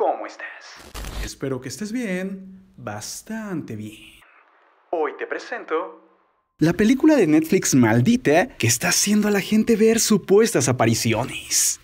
¿Cómo estás? Espero que estés bien, bastante bien. Hoy te presento la película de Netflix maldita que está haciendo a la gente ver supuestas apariciones.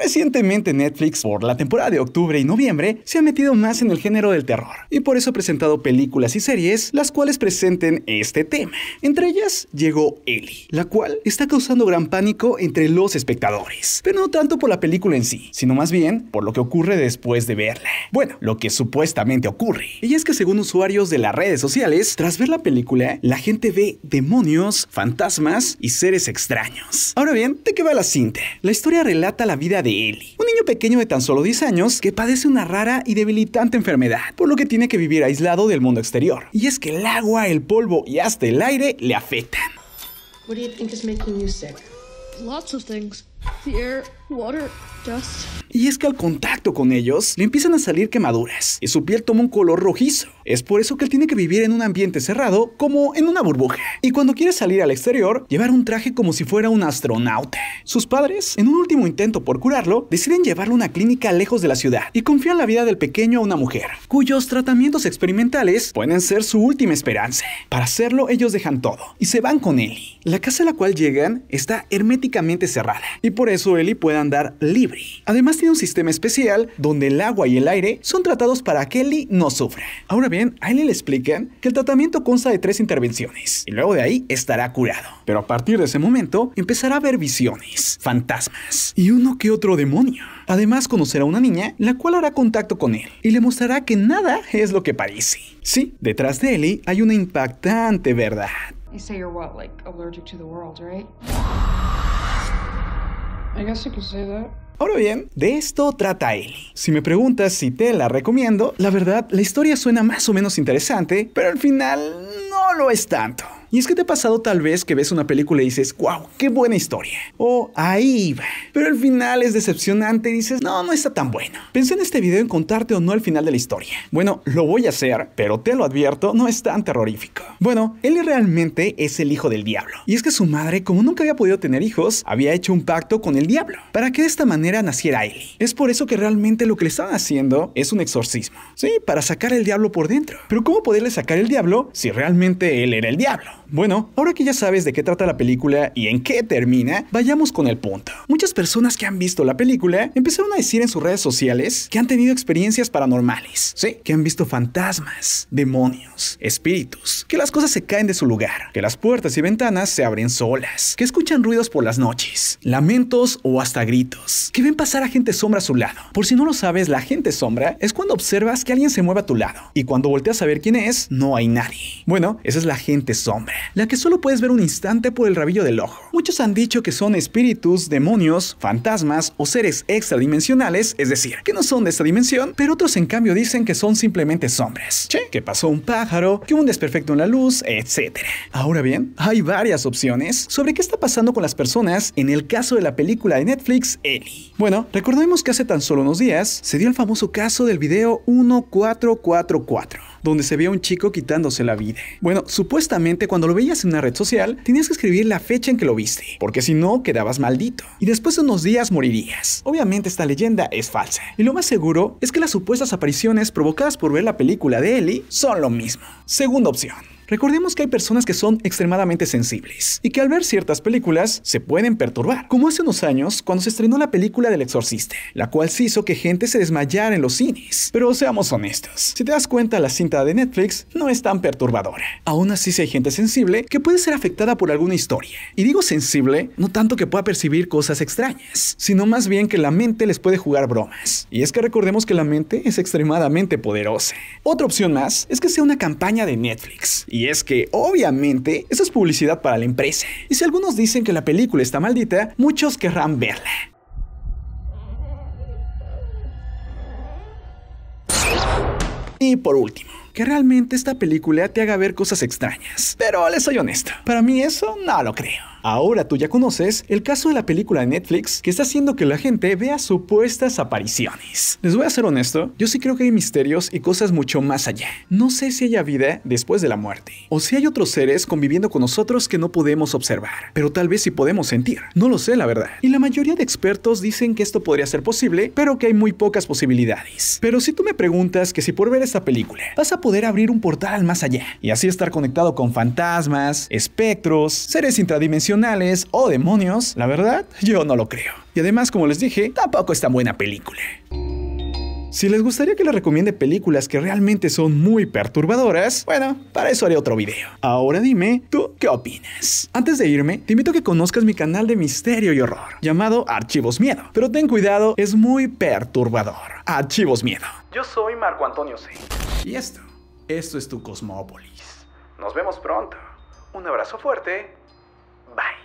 Recientemente Netflix, por la temporada de octubre y noviembre, se ha metido más en el género del terror, y por eso ha presentado películas y series las cuales presenten este tema. Entre ellas llegó Ellie, la cual está causando gran pánico entre los espectadores, pero no tanto por la película en sí, sino más bien por lo que ocurre después de verla. Bueno, lo que supuestamente ocurre. Y es que según usuarios de las redes sociales, tras ver la película, la gente ve demonios, fantasmas y seres extraños. Ahora bien, ¿de qué va la cinta? La historia relata la vida de un niño pequeño de tan solo 10 años que padece una rara y debilitante enfermedad, por lo que tiene que vivir aislado del mundo exterior. Y es que el agua, el polvo y hasta el aire le afectan. What do you think is making you sick? Y es que al contacto con ellos le empiezan a salir quemaduras y su piel toma un color rojizo. Es por eso que él tiene que vivir en un ambiente cerrado como en una burbuja. Y cuando quiere salir al exterior, llevar un traje como si fuera un astronauta. Sus padres, en un último intento por curarlo, deciden llevarlo a una clínica lejos de la ciudad y confían la vida del pequeño a una mujer, cuyos tratamientos experimentales pueden ser su última esperanza. Para hacerlo, ellos dejan todo y se van con él. La casa a la cual llegan está herméticamente cerrada y por eso Ellie puede andar libre. Además tiene un sistema especial donde el agua y el aire son tratados para que Ellie no sufra. Ahora bien, a Ellie le explican que el tratamiento consta de tres intervenciones y luego de ahí estará curado. Pero a partir de ese momento empezará a ver visiones, fantasmas y uno que otro demonio. Además conocerá a una niña la cual hará contacto con él y le mostrará que nada es lo que parece. Sí, detrás de Ellie hay una impactante verdad. Ahora bien, de esto trata él Si me preguntas si te la recomiendo, la verdad, la historia suena más o menos interesante, pero al final no lo es tanto. Y es que te ha pasado tal vez que ves una película y dices, wow, qué buena historia. O ahí va. Pero el final es decepcionante y dices, no, no está tan bueno. Pensé en este video en contarte o no el final de la historia. Bueno, lo voy a hacer, pero te lo advierto, no es tan terrorífico. Bueno, él realmente es el hijo del diablo. Y es que su madre, como nunca había podido tener hijos, había hecho un pacto con el diablo para que de esta manera naciera Ellie. Es por eso que realmente lo que le estaban haciendo es un exorcismo. Sí, para sacar el diablo por dentro. Pero ¿cómo poderle sacar el diablo si realmente él era el diablo? Bueno, ahora que ya sabes de qué trata la película y en qué termina, vayamos con el punto. Muchas personas que han visto la película empezaron a decir en sus redes sociales que han tenido experiencias paranormales, sí, que han visto fantasmas, demonios, espíritus, que las cosas se caen de su lugar, que las puertas y ventanas se abren solas, que escuchan ruidos por las noches, lamentos o hasta gritos, que ven pasar a gente sombra a su lado. Por si no lo sabes, la gente sombra es cuando observas que alguien se mueve a tu lado y cuando volteas a ver quién es, no hay nadie. Bueno, esa es la gente sombra la que solo puedes ver un instante por el rabillo del ojo. Muchos han dicho que son espíritus, demonios, fantasmas o seres extradimensionales, es decir, que no son de esta dimensión, pero otros en cambio dicen que son simplemente sombras. Che, que pasó un pájaro, que un desperfecto en la luz, etc. Ahora bien, hay varias opciones sobre qué está pasando con las personas en el caso de la película de Netflix Ellie. Bueno, recordemos que hace tan solo unos días se dio el famoso caso del video 1444 donde se ve a un chico quitándose la vida. Bueno, supuestamente cuando lo veías en una red social, tenías que escribir la fecha en que lo viste, porque si no, quedabas maldito. Y después de unos días morirías. Obviamente esta leyenda es falsa. Y lo más seguro es que las supuestas apariciones provocadas por ver la película de Ellie son lo mismo. Segunda opción. Recordemos que hay personas que son extremadamente sensibles y que al ver ciertas películas se pueden perturbar, como hace unos años cuando se estrenó la película del exorcista, la cual se hizo que gente se desmayara en los cines. Pero seamos honestos, si te das cuenta la cinta de Netflix no es tan perturbadora. Aún así si hay gente sensible que puede ser afectada por alguna historia. Y digo sensible no tanto que pueda percibir cosas extrañas, sino más bien que la mente les puede jugar bromas. Y es que recordemos que la mente es extremadamente poderosa. Otra opción más es que sea una campaña de Netflix. Y es que, obviamente, eso es publicidad para la empresa. Y si algunos dicen que la película está maldita, muchos querrán verla. Y por último, que realmente esta película te haga ver cosas extrañas. Pero les soy honesto, para mí eso no lo creo. Ahora tú ya conoces el caso de la película de Netflix que está haciendo que la gente vea supuestas apariciones. Les voy a ser honesto, yo sí creo que hay misterios y cosas mucho más allá. No sé si haya vida después de la muerte, o si hay otros seres conviviendo con nosotros que no podemos observar, pero tal vez sí podemos sentir. No lo sé, la verdad. Y la mayoría de expertos dicen que esto podría ser posible, pero que hay muy pocas posibilidades. Pero si tú me preguntas que si por ver esta película vas a poder abrir un portal al más allá y así estar conectado con fantasmas, espectros, seres intradimensionales, o demonios, la verdad, yo no lo creo. Y además, como les dije, tampoco es tan buena película. Si les gustaría que les recomiende películas que realmente son muy perturbadoras, bueno, para eso haré otro video. Ahora dime, ¿tú qué opinas? Antes de irme, te invito a que conozcas mi canal de misterio y horror, llamado Archivos Miedo. Pero ten cuidado, es muy perturbador. Archivos Miedo. Yo soy Marco Antonio C. Y esto, esto es tu Cosmópolis. Nos vemos pronto. Un abrazo fuerte Bye.